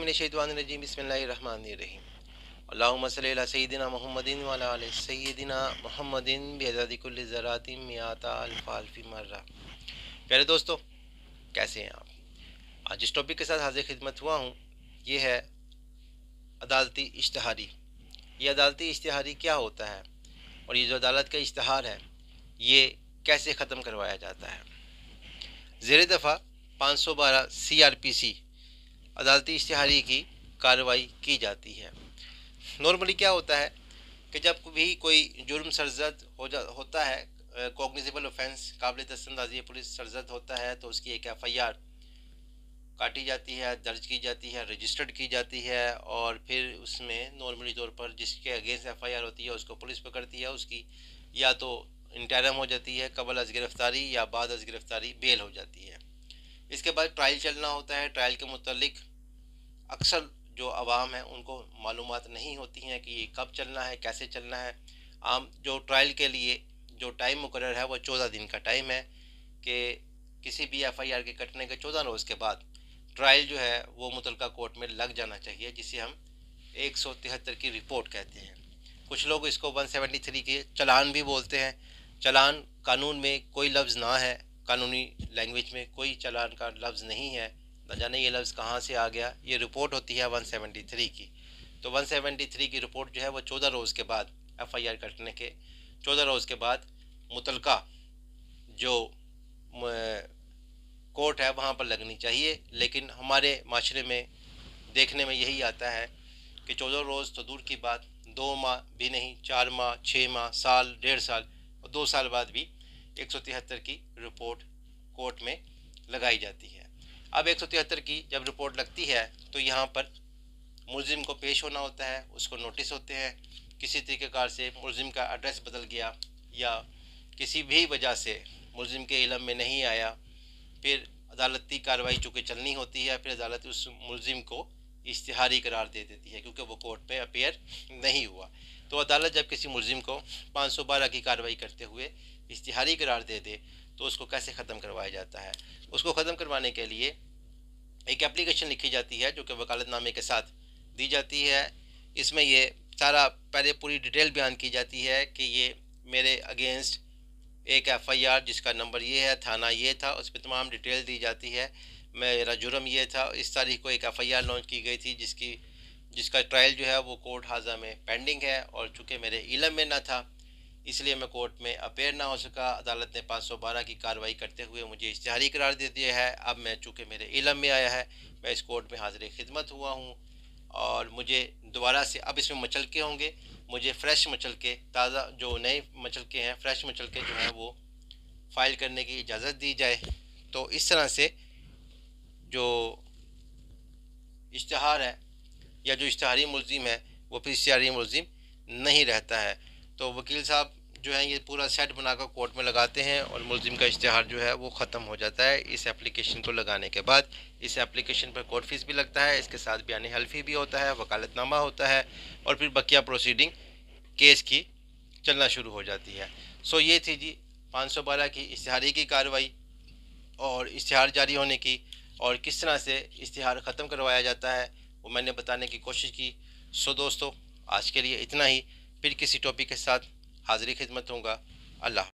बसमिल्लाम सैदिना महमदिन वाला मर्रा प्यारे दोस्तों कैसे हैं आप आज जिस टॉपिक के साथ हाजिर खिदमत हुआ हूँ ये है अदालती इश्तहारी ये अदालती इश्तहारी क्या होता है और ये जो अदालत का इश्तहार है ये कैसे ख़त्म करवाया जाता है ज़ेर दफ़ा पाँच सौ बारह सी आर पी सी अदालती इश्तहारी की कार्रवाई की जाती है नॉर्मली क्या होता है कि जब भी कोई जुर्म सरजद हो जा होता है कॉग्निजिबल ऑफेंस काबिल दस्तंदाजी पुलिस सरजद होता है तो उसकी एक एफ़ आई आर काटी जाती है दर्ज की जाती है रजिस्टर्ड की जाती है और फिर उसमें नॉर्मली तौर पर जिसके अगेंस्ट एफ आई आर होती है उसको पुलिस पकड़ती है उसकी या तो इंटरम हो जाती है कबल अज गिरफ़्तारी या बाद अज गिरफ़्तारी बेल हो जाती है इसके बाद ट्रायल चलना होता है ट्रायल के मतलब अक्सर जो आवाम है उनको मालूम नहीं होती हैं कि ये कब चलना है कैसे चलना है आम जो ट्रायल के लिए जो टाइम मुकर है वह चौदह दिन का टाइम है कि किसी भी एफ आई आर के कटने के चौदह रोज़ के बाद ट्रायल जो है वो मुतलका कोर्ट में लग जाना चाहिए जिसे हम एक सौ तिहत्तर की रिपोर्ट कहते हैं कुछ लोग इसको वन सेवेंटी थ्री के चलान भी बोलते हैं चलान कानून में कोई लफ्ज़ ना है कानूनी लैंग्वेज में कोई चलान का लफ्ज़ नहीं है ना जाने ये लफ्ज़ कहाँ से आ गया ये रिपोर्ट होती है 173 की तो 173 की रिपोर्ट जो है वो चौदह रोज़ के बाद एफ़ आई आर कटने के चौदह रोज़ के बाद मुतलका जो कोर्ट है वहाँ पर लगनी चाहिए लेकिन हमारे माशरे में देखने में यही आता है कि चौदह रोज़ तो दूर की बात दो माह भी नहीं चार माह छः माह साल डेढ़ साल और दो साल बाद भी एक सौ तिहत्तर की रिपोर्ट कोर्ट में लगाई जाती है अब एक की जब रिपोर्ट लगती है तो यहाँ पर मुलिम को पेश होना होता है उसको नोटिस होते हैं किसी तरीक़ेकार से मुलिम का एड्रेस बदल गया या किसी भी वजह से मुलिम के इलम में नहीं आया फिर अदालती कार्रवाई चूँकि चलनी होती है फिर अदालत उस मुलिम को इश्तहारी करार दे देती है क्योंकि वो कोर्ट में अपेयर नहीं हुआ तो अदालत जब किसी मुलिम को पाँच सौ बारह की कार्रवाई करते हुए इश्तहारी करार दे दे तो उसको कैसे ख़त्म करवाया जाता है उसको ख़त्म करवाने के लिए एक एप्लीकेशन लिखी जाती है जो कि वकालतनामे के साथ दी जाती है इसमें ये सारा पहले पूरी डिटेल बयान की जाती है कि ये मेरे अगेंस्ट एक एफआईआर जिसका नंबर ये है थाना ये था उस पर तमाम डिटेल दी जाती है मेरा जुर्म ये था इस तारीख को एक एफआईआर लॉन्च की गई थी जिसकी जिसका ट्रायल जो है वो कोर्ट हाजा में पेंडिंग है और चूँकि मेरे इलम में ना था इसलिए मैं कोर्ट में अपेयर ना हो सका अदालत ने 512 की कार्रवाई करते हुए मुझे इश्तहारी करार दे दिया है अब मैं चूँकि मेरे इलम में आया है मैं इस कोर्ट में हाजिर खिदमत हुआ हूँ और मुझे दोबारा से अब इसमें मचल के होंगे मुझे फ़्रेश मचल के ताज़ा जो नए मचल के हैं फ्रेश मचल के जो हैं वो फाइल करने की इजाज़त दी जाए तो इस तरह से जो इश्तहार है या जो इश्तहारी मुलिम है वो फिर इश्तहारी मुलजिम नहीं रहता है तो वकील साहब जो है ये पूरा सेट बनाकर कोर्ट में लगाते हैं और मुलजिम का इश्तहार जो है वो ख़त्म हो जाता है इस एप्लीकेशन को लगाने के बाद इस एप्लीकेशन पर कोर्ट फीस भी लगता है इसके साथ बयान हल्फी भी होता है वकालतनामा होता है और फिर बकिया प्रोसीडिंग केस की चलना शुरू हो जाती है सो ये थी जी पाँच सौ बारह की इश्तहारे की कार्रवाई और इश्तहार जारी होने की और किस तरह से इश्तहार ख़त्म करवाया जाता है वो मैंने बताने की कोशिश की सो दोस्तों आज के लिए इतना ही फिर किसी टॉपिक के साथ हाजिर खिदमत होंगे अल्लाह